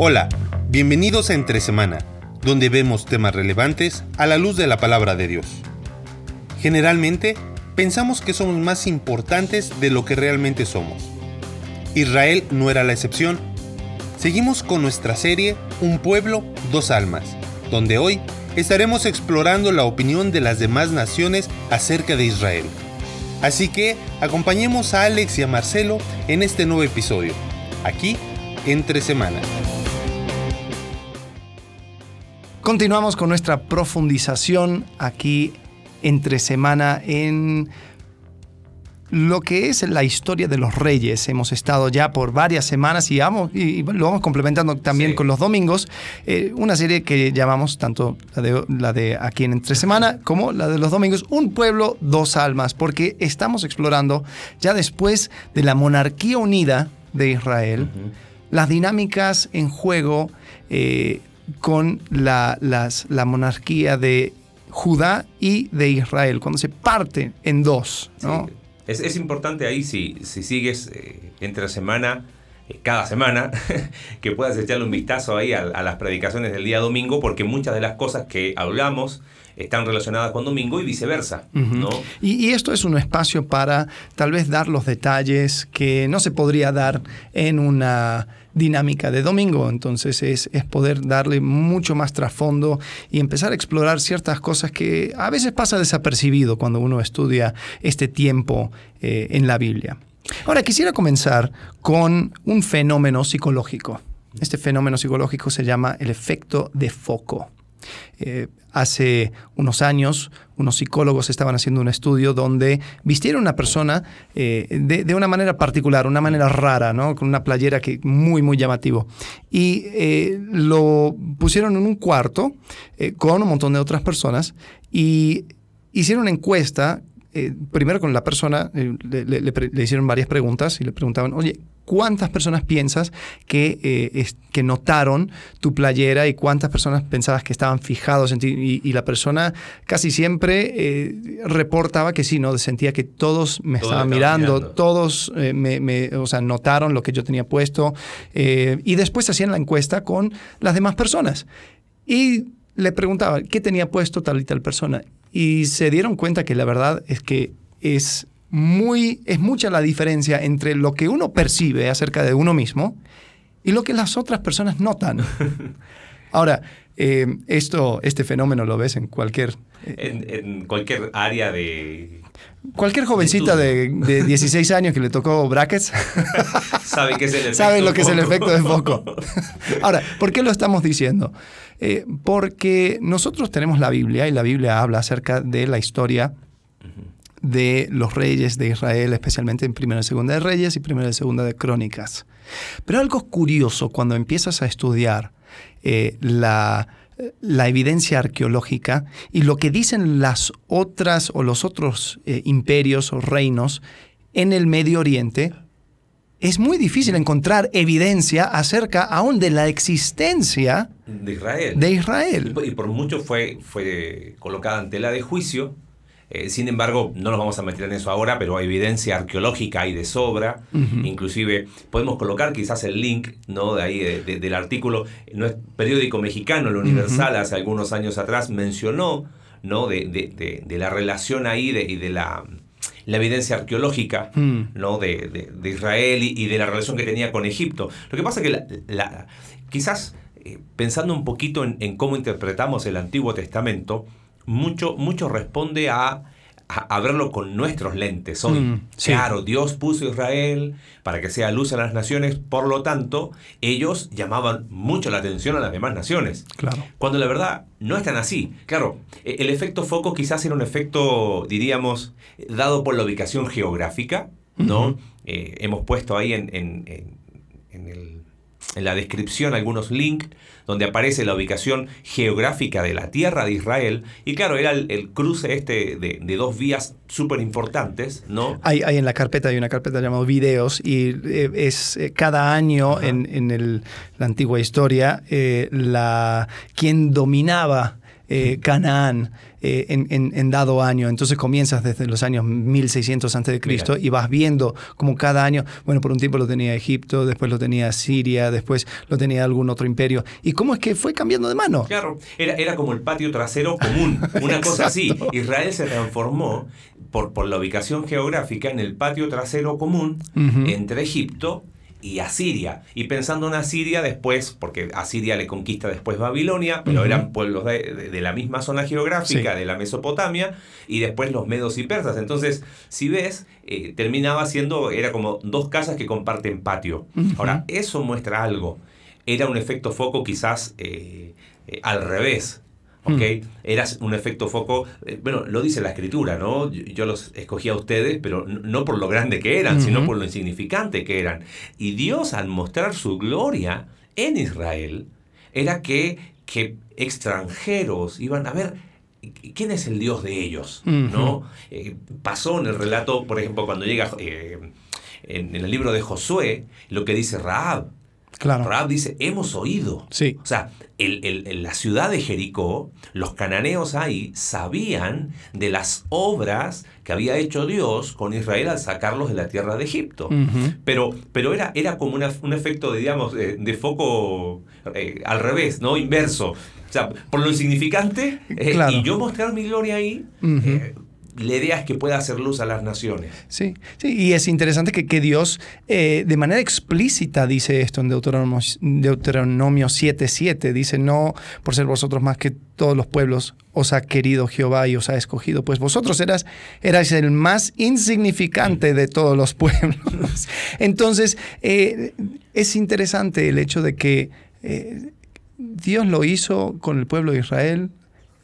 Hola, bienvenidos a Entre Semana, donde vemos temas relevantes a la luz de la palabra de Dios. Generalmente, pensamos que somos más importantes de lo que realmente somos. Israel no era la excepción. Seguimos con nuestra serie Un pueblo, dos almas, donde hoy estaremos explorando la opinión de las demás naciones acerca de Israel. Así que acompañemos a Alex y a Marcelo en este nuevo episodio, aquí entre semanas. Continuamos con nuestra profundización aquí entre semana en lo que es la historia de los reyes. Hemos estado ya por varias semanas y, y lo vamos complementando también con los domingos, eh, una serie que llamamos tanto la de, la de aquí en entre semana como la de los domingos, Un pueblo, dos almas, porque estamos explorando ya después de la monarquía unida de Israel, las dinámicas en juego eh, con la, monarquía de Judá y de Israel, cuando se parte en dos. Es, importante ahí, si, si sigues eh, entre semana, eh, cada semana, que puedas echarle un vistazo ahí a, las predicaciones del día domingo, porque muchas de las cosas que hablamos están relacionadas con domingo y viceversa. y, esto es un espacio para tal vez dar los detalles que no se podría dar en una dinámica de domingo. Entonces es, es poder darle mucho más trasfondo y empezar a explorar ciertas cosas que a veces pasa desapercibido cuando uno estudia este tiempo eh, en la Biblia. Ahora quisiera comenzar con un fenómeno psicológico. Este fenómeno psicológico se llama el efecto de foco. Eh, hace unos años, unos psicólogos estaban haciendo un estudio donde vistieron a una persona eh, de, una manera particular, una manera rara, ¿no? con una playera que muy, muy llamativo. Y eh, lo pusieron en un cuarto con un montón de otras personas y hicieron una encuesta eh, primero con la persona, eh, le, hicieron varias preguntas y le preguntaban, oye, ¿cuántas personas piensas que, eh, que notaron tu playera y cuántas personas pensabas que estaban fijados en ti? Y, la persona casi siempre reportaba que sí, ¿no? Sentía que todos me estaban mirando, todos me, me, notaron lo que yo tenía puesto. y después hacían la encuesta con las demás personas. Y le preguntaba qué tenía puesto tal y tal persona y se dieron cuenta que la verdad es que es muy es mucha la diferencia entre lo que uno percibe acerca de uno mismo y lo que las otras personas notan. Ahora, eh, esto, este fenómeno lo ves en cualquier... Eh, en, cualquier área de... Cualquier jovencita de, de, 16 años que le tocó brackets sabe que lo que es el efecto de foco. Ahora, ¿por qué lo estamos diciendo? Eh, porque nosotros tenemos la Biblia y la Biblia habla acerca de la historia de los reyes de Israel, especialmente en Primera y Segunda de Reyes y Primera y Segunda de Crónicas. Pero algo curioso cuando empiezas a estudiar eh, la, evidencia arqueológica y lo que dicen las otras o los otros eh, imperios o reinos en el Medio Oriente, es muy difícil encontrar evidencia acerca aún de la existencia de Israel. De Israel. Y, por mucho fue, fue colocada ante la de juicio. Eh, sin embargo, no nos vamos a meter en eso ahora, pero hay evidencia arqueológica y de sobra. Inclusive podemos colocar quizás el link ¿no? de ahí del artículo. es periódico mexicano, el Universal, hace algunos años atrás mencionó ¿no? de, la relación ahí y de la, la evidencia arqueológica ¿no? De, Israel y, de la relación que tenía con Egipto. Lo que pasa es que la, la, quizás eh, pensando un poquito en, cómo interpretamos el Antiguo Testamento, mucho, mucho responde a, verlo con nuestros lentes hoy. Mm, claro, Dios puso a Israel para que sea luz a las naciones, por lo tanto, ellos llamaban mucho la atención a las demás naciones. Claro. Cuando la verdad no es tan así. Claro, e, el efecto foco quizás era un efecto, diríamos, dado por la ubicación geográfica, ¿no? Eh, hemos puesto ahí en el en la descripción algunos links donde aparece la ubicación geográfica de la tierra de Israel. Y claro, era el, cruce este de, dos vías súper importantes, ¿no? Hay, en la carpeta, hay una carpeta llamada videos y eh, es eh, cada año en, en la antigua historia eh, la, quien dominaba Canaán eh, en, dado año. Entonces comienzas desde los años 1600 cristo y vas viendo como cada año, bueno, por un tiempo lo tenía Egipto, después lo tenía Siria, después lo tenía algún otro imperio. ¿Y cómo es que fue cambiando de mano? Claro, era, era como el patio trasero común, una cosa así. Israel se transformó por, por la ubicación geográfica en el patio trasero común entre Egipto y Asiria. Y pensando en Asiria después, porque Asiria le conquista después Babilonia, pero eran pueblos de, la misma zona geográfica, de la Mesopotamia, y después los medos y persas. Entonces, si ves, eh, terminaba siendo, era como dos casas que comparten patio. Ahora, eso muestra algo. Era un efecto foco quizás eh, eh, al revés ¿ok? Hmm. era un efecto foco, eh, bueno, lo dice la escritura, ¿no? Yo, los escogí a ustedes, pero no por lo grande que eran, sino por lo insignificante que eran. Y Dios al mostrar su gloria en Israel, era que, que extranjeros iban a ver ¿Quién es el Dios de ellos? ¿No? Eh, pasó en el relato, por ejemplo, cuando llega eh, en, en, el libro de Josué, lo que dice Raab. Claro. dice, hemos oído. O sea, en la ciudad de Jericó, los cananeos ahí sabían de las obras que había hecho Dios con Israel al sacarlos de la tierra de Egipto. pero, pero era, era como un efecto, de, digamos, de, foco eh, al revés, ¿no? Inverso. O sea, por lo insignificante, eh, y yo mostrar mi gloria ahí, la idea es que pueda hacer luz a las naciones. Sí, sí y es interesante que, Dios eh, de manera explícita dice esto en Deuteronomio, Deuteronomio 7.7. Dice, no por ser vosotros más que todos los pueblos os ha querido Jehová y os ha escogido, pues vosotros eras, erais el más insignificante de todos los pueblos. Entonces, eh, es interesante el hecho de que eh, Dios lo hizo con el pueblo de Israel,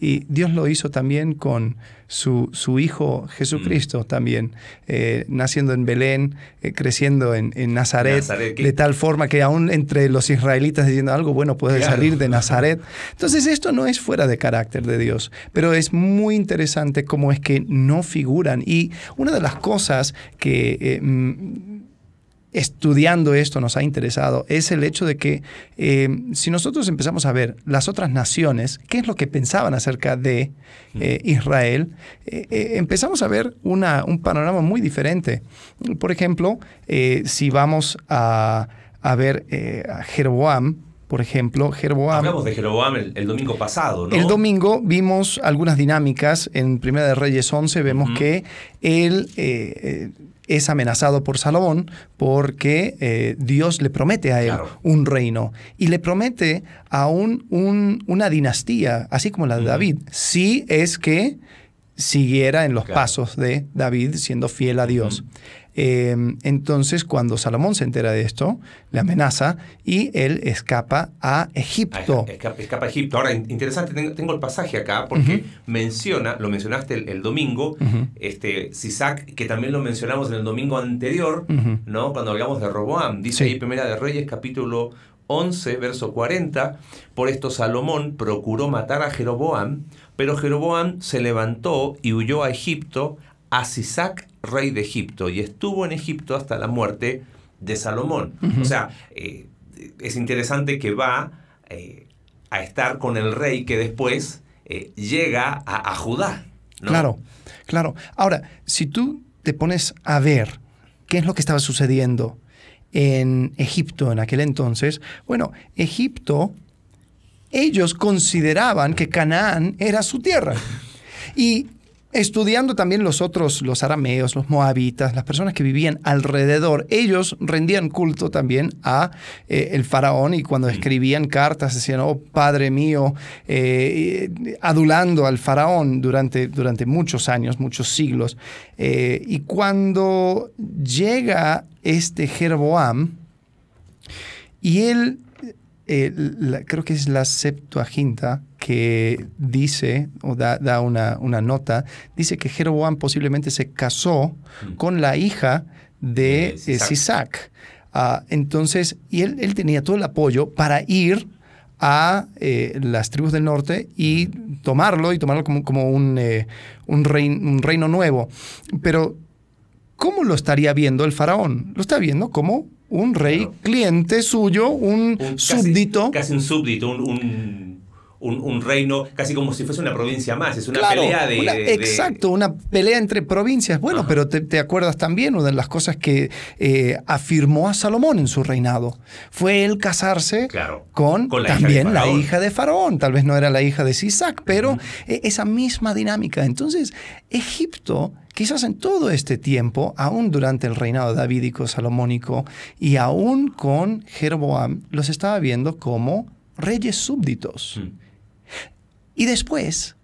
y Dios lo hizo también con su, Hijo Jesucristo mm. también, eh, naciendo en Belén, eh, creciendo en, Nazaret, de tal forma que aún entre los israelitas diciendo algo bueno puede salir de Nazaret. Entonces esto no es fuera de carácter de Dios, pero es muy interesante cómo es que no figuran. Y una de las cosas que eh, estudiando esto nos ha interesado es el hecho de que eh, si nosotros empezamos a ver las otras naciones, qué es lo que pensaban acerca de eh, Israel, eh, empezamos a ver un panorama muy diferente. Por ejemplo, si vamos a, ver a Jeroboam, por ejemplo, Jeroboam. Hablamos de Jeroboam el, domingo pasado, ¿no? El domingo vimos algunas dinámicas. En Primera de Reyes 11 vemos que él es amenazado por Salomón porque eh, Dios le promete a él un reino y le promete aún un, una dinastía, así como la de David, si es que siguiera en los pasos de David siendo fiel a Dios. Eh, entonces, cuando Salomón se entera de esto, le amenaza y él escapa a Egipto. Escapa, a Egipto. Ahora, interesante, tengo, el pasaje acá porque menciona, lo mencionaste el, domingo, este, Sisac, que también lo mencionamos en el domingo anterior, ¿no? cuando hablamos de Roboam. Dice ahí, Primera de Reyes, capítulo 11, verso 40, por esto Salomón procuró matar a Jeroboam, pero Jeroboam se levantó y huyó a Egipto, a Sisac, rey de Egipto, y estuvo en Egipto hasta la muerte de Salomón. O sea, eh, es interesante que va eh, a estar con el rey que después eh, llega a, Judá. Claro, claro. Ahora, si tú te pones a ver qué es lo que estaba sucediendo en Egipto en aquel entonces, bueno, Egipto, ellos consideraban que Canaán era su tierra. Y Estudiando también los otros, los arameos, los moabitas, las personas que vivían alrededor, ellos rendían culto también a eh, el faraón y cuando escribían cartas decían, oh padre mío, eh, adulando al faraón durante, durante muchos años, muchos siglos. Eh, y cuando llega este Jeroboam y él eh, creo que es la Septuaginta que dice o da, una, nota, dice que Jeroboam posiblemente se casó mm. con la hija de eh, Sisac. Ah, entonces, y él, él, tenía todo el apoyo para ir a eh, las tribus del norte y mm. tomarlo y tomarlo como, como un, un reino nuevo. Pero, ¿cómo lo estaría viendo el faraón? Lo está viendo como un rey cliente suyo, un, súbdito. Casi, un súbdito, un, reino, casi como si fuese una provincia más. Es una pelea de, Exacto, una pelea entre provincias. Bueno, pero te, acuerdas también una de las cosas que eh, afirmó a Salomón en su reinado. Fue él casarse con, también la hija de Faraón. Tal vez no era la hija de Sisac, pero e, esa misma dinámica. Entonces, Egipto quizás en todo este tiempo, aún durante el reinado davídico, salomónico y aún con Jeroboam, los estaba viendo como reyes súbditos. Hmm. Y después,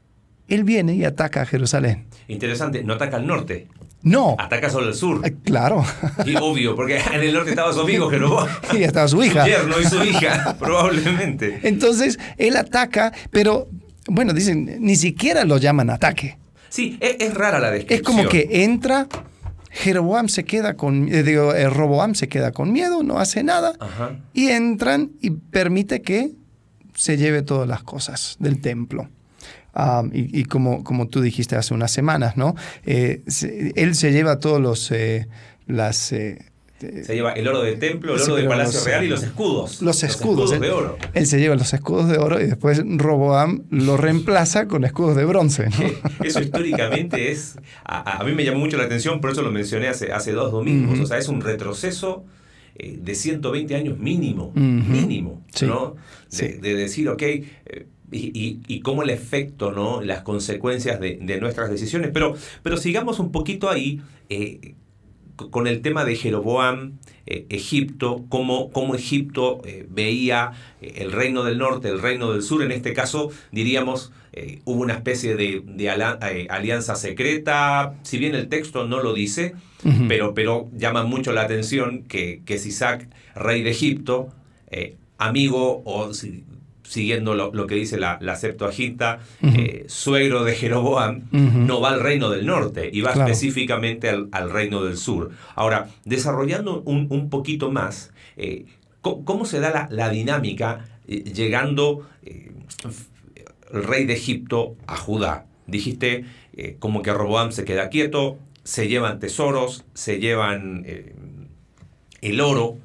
él viene y ataca a Jerusalén. Interesante, no ataca al norte. No. Ataca solo al sur. Eh, claro. Y obvio, porque en el norte estaba su amigo Jeroboam. Y estaba su hija. Su y su hija, probablemente. Entonces, él ataca, pero bueno, dicen, ni siquiera lo llaman ataque. Sí, es, rara la descripción. Es como que entra, Jeroboam se queda con, eh, digo, eh, Roboam se queda con miedo, no hace nada, y entran y permite que se lleve todas las cosas del templo. Ah, y, como, como, tú dijiste hace unas semanas, ¿no? Eh, él se lleva todos los las, este, se lleva el oro del templo, el oro del Palacio Real y los eh, escudos. Los escudos, de oro. Él se lleva los escudos de oro y después Roboam lo reemplaza con escudos de bronce. Eh, eso históricamente es. A, mí me llamó mucho la atención, por eso lo mencioné hace, hace dos domingos. O sea, es un retroceso eh, de 120 años mínimo. Mínimo. ¿no? De, decir, ok. y, y, cómo el efecto, ¿no? las consecuencias de, nuestras decisiones. Pero, pero sigamos un poquito ahí con el tema de Jeroboam, eh, Egipto, cómo, Egipto eh, veía eh, el reino del norte, el reino del sur, en este caso diríamos hubo una especie de, alianza secreta, si bien el texto no lo dice, pero, pero llama mucho la atención que, que Isaac, rey de Egipto, amigo o siguiendo lo, que dice la, la Septuaginta, eh, suegro de Jeroboam, no va al reino del norte y va específicamente al, reino del sur. Ahora, desarrollando un, poquito más, eh, ¿cómo, se da la, dinámica eh, llegando el rey de Egipto a Judá? Dijiste como que Roboam se queda quieto, se llevan tesoros, se llevan el oro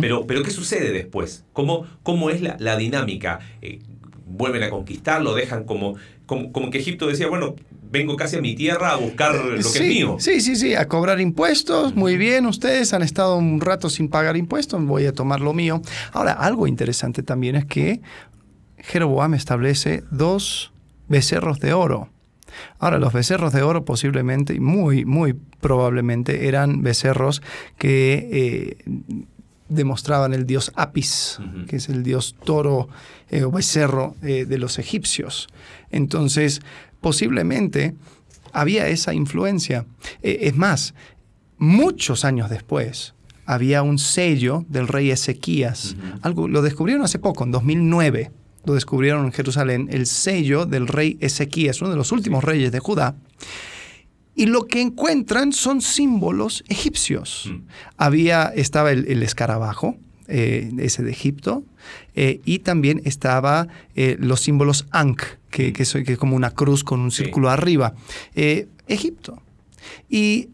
pero, ¿qué sucede después? ¿Cómo, cómo es la, dinámica? Eh, ¿Vuelven a conquistarlo? ¿Dejan como, como, que Egipto decía, bueno, vengo casi a mi tierra a buscar eh, lo que es mío. Sí, sí, sí, a cobrar impuestos. Muy bien, ustedes han estado un rato sin pagar impuestos, voy a tomar lo mío. Ahora, algo interesante también es que Jeroboam establece dos becerros de oro. Ahora, los becerros de oro posiblemente, muy, muy probablemente, eran becerros que eh, demostraban el dios Apis, que es el dios toro eh, o becerro eh, de los egipcios. Entonces, posiblemente había esa influencia. Eh, es más, muchos años después había un sello del rey Ezequías. Algo, lo descubrieron hace poco, en 2009, lo descubrieron en Jerusalén, el sello del rey Ezequías, uno de los últimos reyes de Judá y lo que encuentran son símbolos egipcios. Mm. Había, estaba el, escarabajo, eh, ese de Egipto, eh, y también estaba eh, los símbolos Ankh, mm. que, es como una cruz con un círculo arriba. Egipto. Y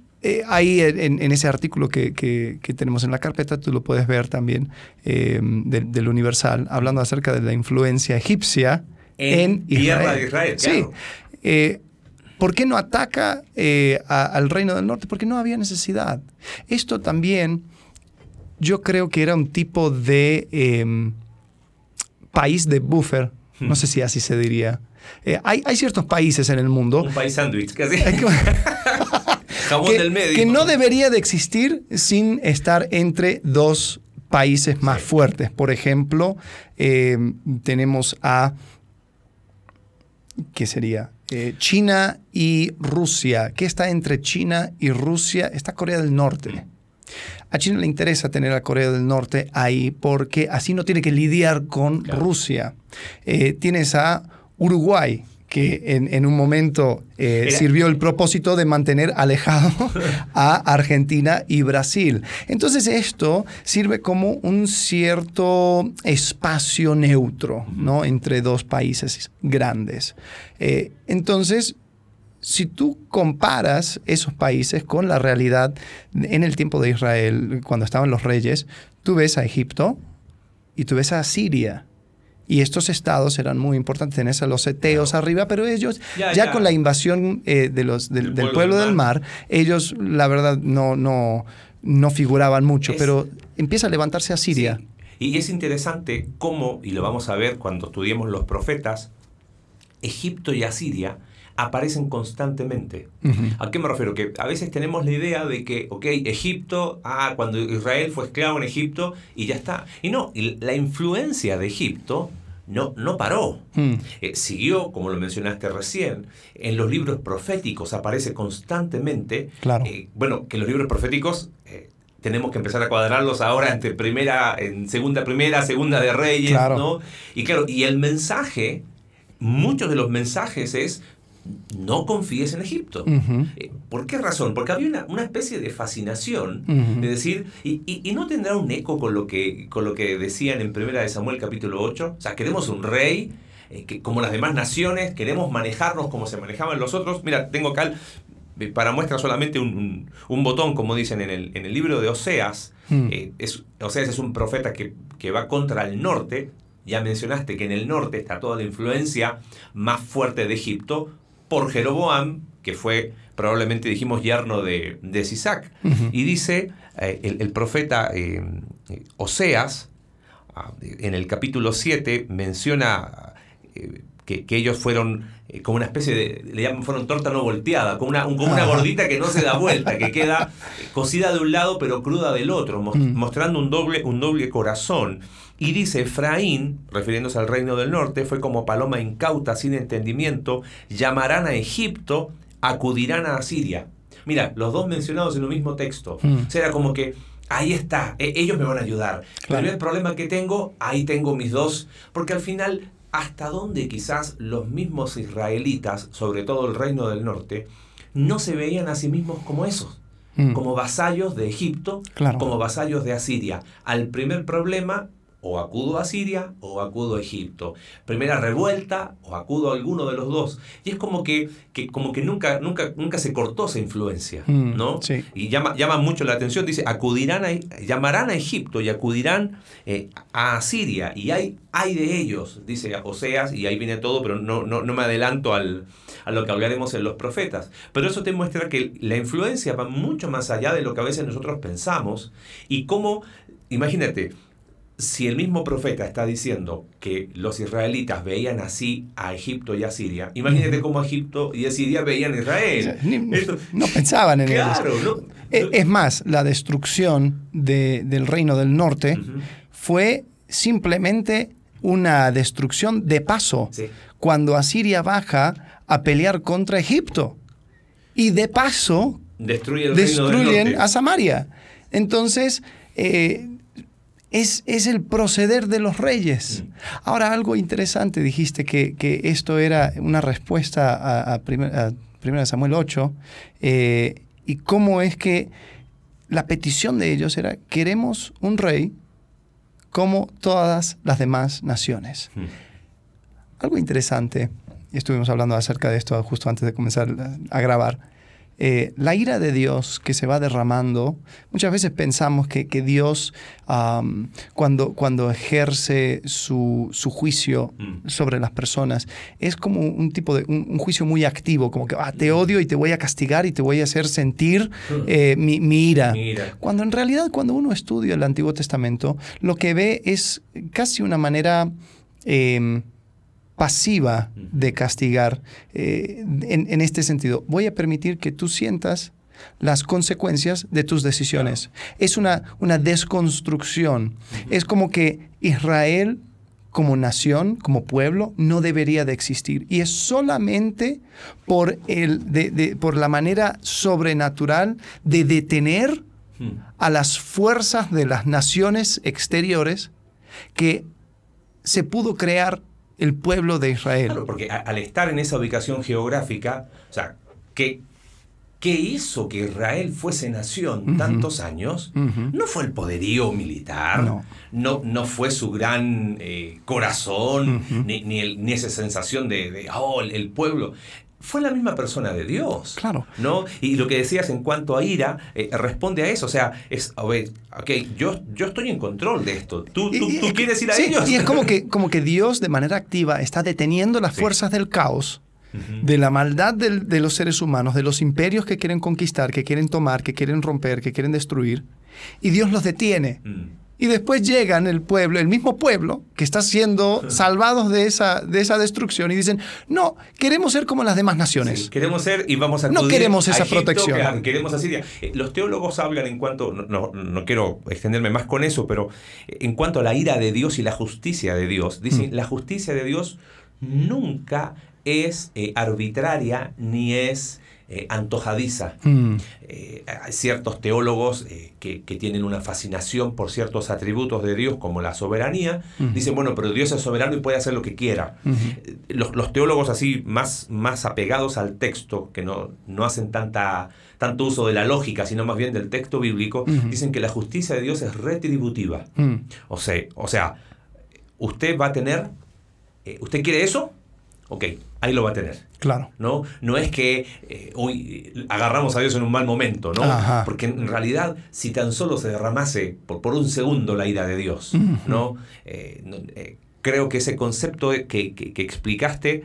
ahí en, ese artículo que, tenemos en la carpeta, tú lo puedes ver también del, Universal, hablando acerca de la influencia egipcia en, Israel. Tierra de Israel, claro. Sí. ¿Por qué no ataca eh, al Reino del Norte? Porque no había necesidad. Esto también, yo creo que era un tipo de em, país de buffer, hmm. no sé si así se diría. Eh, hay, ciertos países en el mundo. Un país sándwich, que, Que no debería de existir sin estar entre dos países más fuertes. Por ejemplo, eh, tenemos a. ¿Qué sería? Eh, China y Rusia. ¿Qué está entre China y Rusia? Está Corea del Norte. A China le interesa tener a Corea del Norte ahí porque así no tiene que lidiar con Rusia. Eh, tienes a Uruguay, que en, un momento eh, sirvió el propósito de mantener alejado a Argentina y Brasil. Entonces esto sirve como un cierto espacio neutro entre dos países grandes. Eh, entonces, si tú comparas esos países con la realidad en el tiempo de Israel, cuando estaban los reyes, tú ves a Egipto y tú ves a Siria y estos estados eran muy importantes, tenés a los seteos arriba, pero ellos, ya, con la invasión eh, de los, del, pueblo, del mar. ellos, la verdad, no, no, no figuraban mucho, pero empieza a levantarse a Siria. Y es interesante cómo, y lo vamos a ver cuando estudiemos los profetas, Egipto y Asiria aparecen constantemente. ¿A qué me refiero? Que a veces tenemos la idea de que, ok, Egipto, ah, cuando Israel fue esclavo en Egipto y ya está. Y no, la influencia de Egipto no, no paró. Hmm. Eh, siguió, como lo mencionaste recién, en los libros proféticos aparece constantemente. Claro. Eh, bueno, que los libros proféticos eh, tenemos que empezar a cuadrarlos ahora entre primera, en segunda primera, segunda de Reyes, ¿no? Y claro, y el mensaje, muchos de los mensajes es no confíes en Egipto. Eh, ¿Por qué razón? Porque había una, especie de fascinación, de decir, y, no tendrá un eco con lo que, con lo que decían en 1 de Samuel capítulo 8, o sea, queremos un rey, eh, que, como las demás naciones, queremos manejarnos como se manejaban los otros. Mira, tengo acá eh, para muestra solamente un, botón, como dicen en el, libro de Oseas, mm. Oseas es un profeta que va contra el norte, ya mencionaste que en el norte está toda la influencia más fuerte de Egipto, por Jeroboam, que fue probablemente dijimos yerno de, de Sisac. Y dice eh, el, profeta eh, Oseas, ah, en el capítulo 7, menciona eh, que, ellos fueron como una especie de, le llaman, fueron torta no volteada, como una, una ah. gordita que no se da vuelta, que queda cocida de un lado pero cruda del otro, mm. mostrando un doble, un doble corazón. Y dice, Efraín, refiriéndose al reino del norte, fue como paloma incauta, sin entendimiento, llamarán a Egipto, acudirán a Asiria. Mira, los dos mencionados en el mismo texto. Mm. Será como que ahí está, e-, ellos me van a ayudar. El Pero el problema que tengo, ahí tengo mis dos, porque al final, hasta dónde quizás los mismos israelitas, sobre todo el reino del norte, no se veían a sí mismos como esos mm. como vasallos de Egipto, como vasallos de Asiria. Al primer problema o acudo a Siria o acudo a Egipto. Primera revuelta o acudo a alguno de los dos. Y es como que, que como que nunca, nunca, nunca se cortó esa influencia, mm, ¿no? Y llama, mucho la atención, dice, acudirán a, llamarán a Egipto y acudirán eh, a Siria. Y hay, hay de ellos, dice Oseas, y ahí viene todo, pero no, no, me adelanto al, a lo que hablaremos en los profetas. Pero eso te muestra que la influencia va mucho más allá de lo que a veces nosotros pensamos y cómo, imagínate, si el mismo profeta está diciendo que los israelitas veían así a Egipto y a Siria, imagínate cómo Egipto y a Siria veían a Israel. no pensaban en claro, eh, es, más, la destrucción del reino del norte fue simplemente una destrucción de paso, cuando Asiria baja a pelear contra Egipto. Y de paso destruyen a Samaria. Entonces, eh, es, el proceder de los reyes. Ahora, algo interesante, dijiste que, esto era una respuesta a, 1 Samuel 8, eh, y cómo es que la petición de ellos era, queremos un rey como todas las demás naciones. Algo interesante, y estuvimos hablando acerca de esto justo antes de comenzar a grabar, eh, la ira de Dios que se va derramando, muchas veces pensamos que, Dios cuando, cuando ejerce su, juicio mm. sobre las personas es como un tipo de un, juicio muy activo, como que ah, te mm. odio y te voy a castigar y te voy a hacer sentir mm. eh, mi, ira. Cuando en realidad cuando uno estudia el Antiguo Testamento, lo que ve es casi una manera... Em, pasiva de castigar eh, en, este sentido. Voy a permitir que tú sientas las consecuencias de tus decisiones. Es una, una desconstrucción. Es como que Israel como nación, como pueblo, no debería de existir. Y es solamente por, el, por la manera sobrenatural de detener hmm. a las fuerzas de las naciones exteriores que se pudo crear el pueblo de Israel. porque al estar en esa ubicación geográfica, o sea, ¿qué qué hizo que Israel fuese nación tantos años no fue el poderío militar, no, no, fue su gran eh, corazón, ni, ni, esa sensación de, de oh, el pueblo fue la misma persona de Dios. Claro. ¿no? Y lo que decías en cuanto a ira, eh, responde a eso. O sea, es, a ver, ok, yo, yo estoy en control de esto. Tú, tú, quieres ir a sí, ellos. Y es como que, como que Dios de manera activa está deteniendo las fuerzas del caos de la maldad de los seres humanos, de los imperios que quieren conquistar, que quieren tomar, que quieren romper, que quieren destruir, y Dios los detiene. Mm y después llegan el pueblo, el mismo pueblo que está siendo salvados de esa, de esa destrucción y dicen, no, queremos ser como las demás naciones. queremos ser y vamos a... No queremos esa protección. queremos a Siria. Eh, los teólogos hablan en cuanto, no, no, quiero extenderme más con eso, pero eh, en cuanto a la ira de Dios y la justicia de Dios, dicen, mm. la justicia de Dios nunca es eh, arbitraria ni es eh, antojadiza. Mm. Eh, hay ciertos teólogos que, tienen una fascinación por ciertos atributos de Dios, como la soberanía. Dicen, bueno, pero Dios es soberano y puede hacer lo que quiera. los, teólogos así más, más apegados al texto, que no, no hacen tanta, tanto uso de la lógica, sino más bien del texto bíblico, dicen que la justicia de Dios es retributiva. Mm. O, sea, o sea, usted va a tener... ¿Usted quiere eso? ok, ahí lo va a tener. Claro. No, no es que hoy eh, agarramos a Dios en un mal momento, ¿no? Porque en realidad, si tan solo se derramase por, por un segundo la ira de Dios, ¿no? Eh, eh, creo que ese concepto que explicaste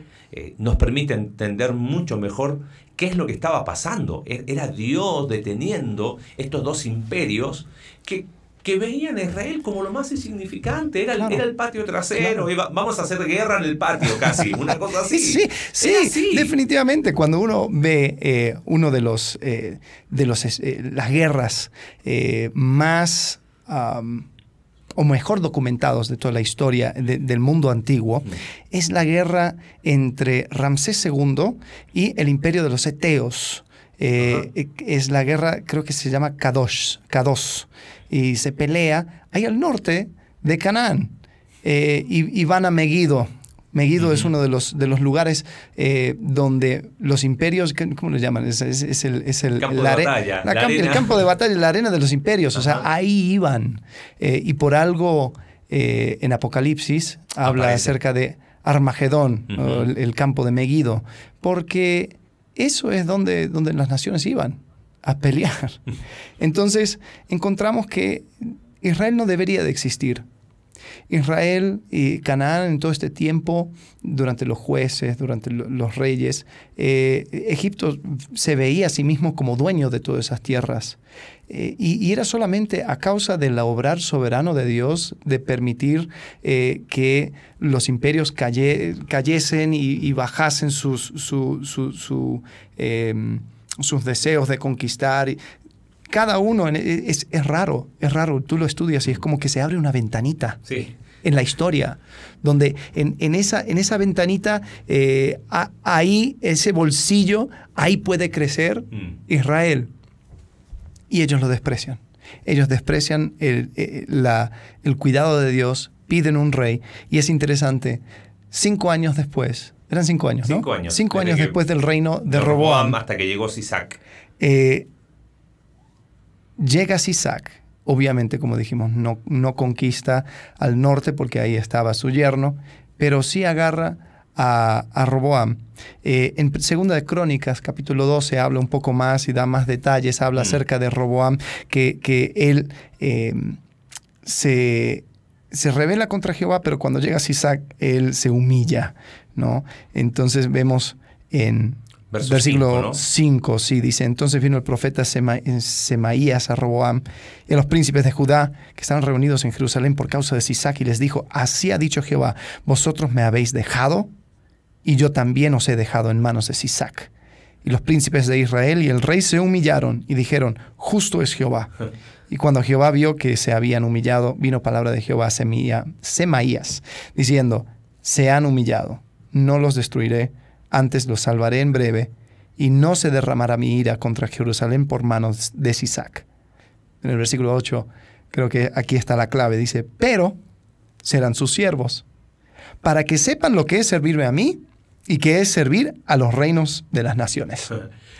nos permite entender mucho mejor qué es lo que estaba pasando. E, era Dios deteniendo estos dos imperios que que veían a Israel como lo más insignificante. Era, el patio trasero, vamos a hacer guerra en el patio casi, una cosa así. Sí, sí, definitivamente. Cuando uno ve eh, uno de los, eh, de los, eh, las guerras eh, más... o mejor documentados de toda la historia del mundo antiguo, mm. es la guerra entre Ramsés II y el imperio de los Eteos. Es la guerra, creo que se llama Kadosh, y se pelea ahí al norte de Canaán eh, y, van a Megiddo. Megiddo es uno de los, de los lugares eh, donde los imperios, ¿cómo lo llaman? Es, el, campo de batalla, la arena. el campo de batalla, la arena de los imperios. O sea, ahí iban. Eh, y por algo en Apocalipsis habla acerca de Armagedón, el, campo de Megiddo, porque eso es donde, donde las naciones iban a pelear. Entonces, encontramos que Israel no debería de existir. Israel y Canaán en todo este tiempo, durante los jueces, durante los reyes, eh, Egipto se veía a sí mismo como dueño de todas esas tierras. Eh, y, era solamente a causa del obrar soberano de Dios de permitir eh, que los imperios cayesen y, bajasen su, su sus deseos de conquistar. Cada uno e, es, raro, es raro. Tú lo estudias y es como que se abre una ventanita. en la historia, donde en, esa, en esa, ventanita, eh, ahí, ese bolsillo, ahí puede crecer mm. Israel. Y ellos lo desprecian. Ellos desprecian el, eh, el cuidado de Dios, piden un rey. Y es interesante, cinco años después, eran cinco años, ¿no? Cinco años. Cinco años después del reino de Roboam, Hasta que llegó Sisac. Eh, llega Sisac. Obviamente, como dijimos, no, no conquista al norte porque ahí estaba su yerno, pero sí agarra a, Roboam. Eh, en Segunda de Crónicas, capítulo 12, habla un poco más y da más detalles, habla mm. acerca de Roboam, que, que él eh, se se revela contra Jehová, pero cuando llega Sisac él se humilla, ¿no? Entonces vemos en versículo 5, si dice, entonces vino el profeta eh, Semaías a Roboam y a los príncipes de Judá que estaban reunidos en Jerusalén por causa de Sisac y les dijo, así ha dicho Jehová, vosotros me habéis dejado y yo también os he dejado en manos de Sisac y los príncipes de Israel y el rey se humillaron y dijeron, justo es Jehová. Y cuando Jehová vio que se habían humillado, vino palabra de Jehová a Semaías, diciendo, se han humillado, no los destruiré, antes los salvaré en breve, y no se derramará mi ira contra Jerusalén por manos de Sisac. En el versículo 8, creo que aquí está la clave, dice, pero serán sus siervos, para que sepan lo que es servirme a mí y que es servir a los reinos de las naciones.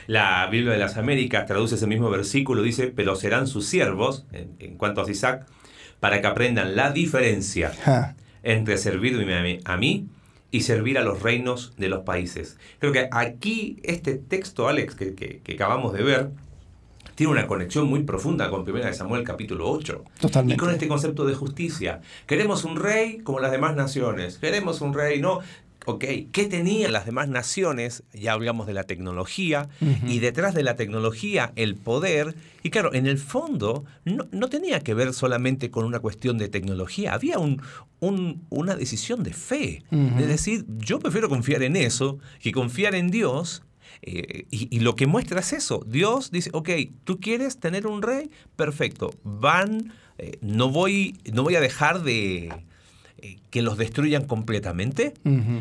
La Biblia de las Américas traduce ese mismo versículo, dice, pero serán sus siervos, en, cuanto a Isaac, para que aprendan la diferencia entre servirme a mí y servir a los reinos de los países. Creo que aquí este texto, Alex, que, acabamos de ver, tiene una conexión muy profunda con 1 Samuel capítulo 8. Totalmente. Y con este concepto de justicia. Queremos un rey como las demás naciones. Queremos un rey, no, Ok, ¿qué tenían las demás naciones? Ya hablamos de la tecnología y detrás de la tecnología el poder. Y claro, en el fondo no, tenía que ver solamente con una cuestión de tecnología, había un, una decisión de fe. De Es decir, yo prefiero confiar en eso que confiar en Dios eh, y, lo que muestra es eso. Dios dice, ok, tú quieres tener un rey, perfecto. Van, eh, no, voy, no voy a dejar de, eh, que los destruyan completamente,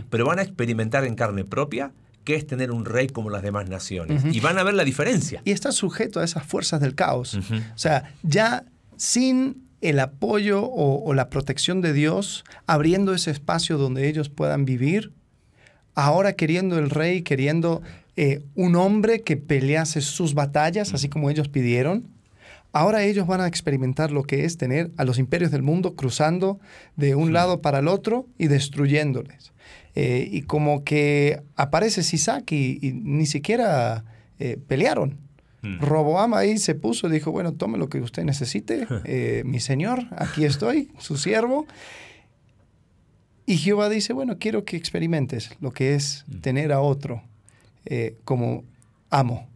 pero van a experimentar en carne propia que es tener un rey como las demás naciones. Y van a ver la diferencia. Y está sujeto a esas fuerzas del caos. O sea, ya sin el apoyo o, la protección de Dios, abriendo ese espacio donde ellos puedan vivir, ahora queriendo el rey, queriendo eh, un hombre que pelease sus batallas, así como ellos pidieron, Ahora ellos van a experimentar lo que es tener a los imperios del mundo cruzando de un lado para el otro y destruyéndoles. Eh, y como que aparece Sisak y, ni siquiera eh, pelearon. Robó mm. Roboam ahí se puso, y dijo, bueno, tome lo que usted necesite, eh, mi señor, aquí estoy, su siervo. Y Jehová dice, bueno, quiero que experimentes lo que es mm. tener a otro como amo.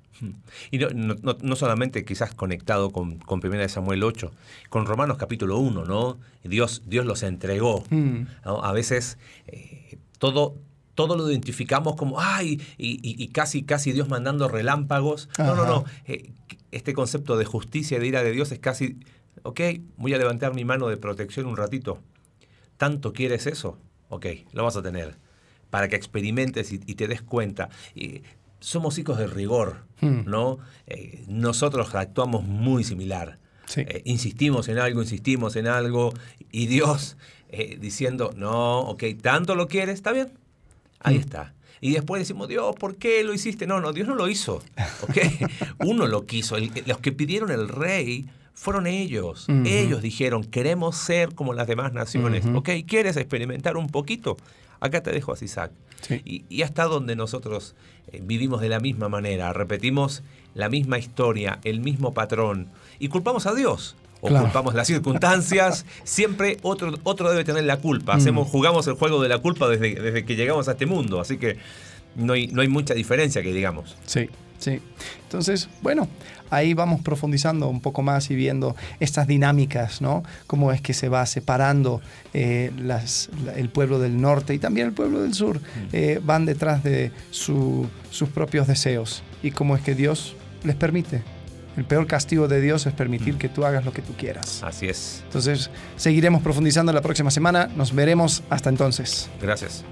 Y no, solamente quizás conectado con, con de Samuel 8, con Romanos capítulo 1, ¿no? Dios, Dios los entregó. Mm. A veces eh, todo, todo lo identificamos como, ay, y, casi, casi Dios mandando relámpagos. No, no, no. Eh, este concepto de justicia y de ira de Dios es casi, ok, voy a levantar mi mano de protección un ratito. ¿Tanto quieres eso? Ok, lo vas a tener para que experimentes y, te des cuenta. Y somos hijos de rigor, hmm. ¿no? Eh, nosotros actuamos muy similar. Eh, insistimos en algo, insistimos en algo, y Dios eh, diciendo, no, ok, tanto lo quieres, está bien, ahí hmm. está. Y después decimos, Dios, ¿por qué lo hiciste? No, no, Dios no lo hizo. ¿okay? Uno lo quiso. los que pidieron el rey fueron ellos. Ellos dijeron, queremos ser como las demás naciones. Ok, ¿quieres experimentar un poquito? Acá te dejo a Isaac. Y, hasta donde nosotros eh, vivimos de la misma manera, repetimos la misma historia, el mismo patrón, y culpamos a Dios. O culpamos las circunstancias, siempre otro, otro debe tener la culpa. Mm. Hacemos, Jugamos el juego de la culpa desde, desde que llegamos a este mundo, así que no hay, no hay mucha diferencia que digamos. Sí, Sí. Entonces, bueno, ahí vamos profundizando un poco más y viendo estas dinámicas, ¿no? Cómo es que se va separando eh, el pueblo del norte y también el pueblo del sur. Mm. Eh, van detrás de sus propios deseos y cómo es que Dios les permite. El peor castigo de Dios es permitir mm. que tú hagas lo que tú quieras. Así es. Entonces, seguiremos profundizando la próxima semana. Nos veremos hasta entonces. Gracias.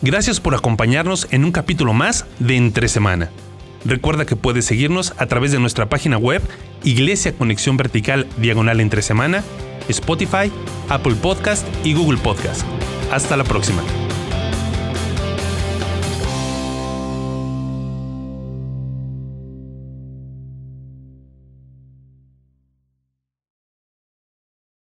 Gracias por acompañarnos en un capítulo más de Entre Semana. Recuerda que puedes seguirnos a través de nuestra página web Iglesia Conexión Vertical Diagonal Entre Semana, Spotify, Apple Podcast y Google Podcast. Hasta la próxima.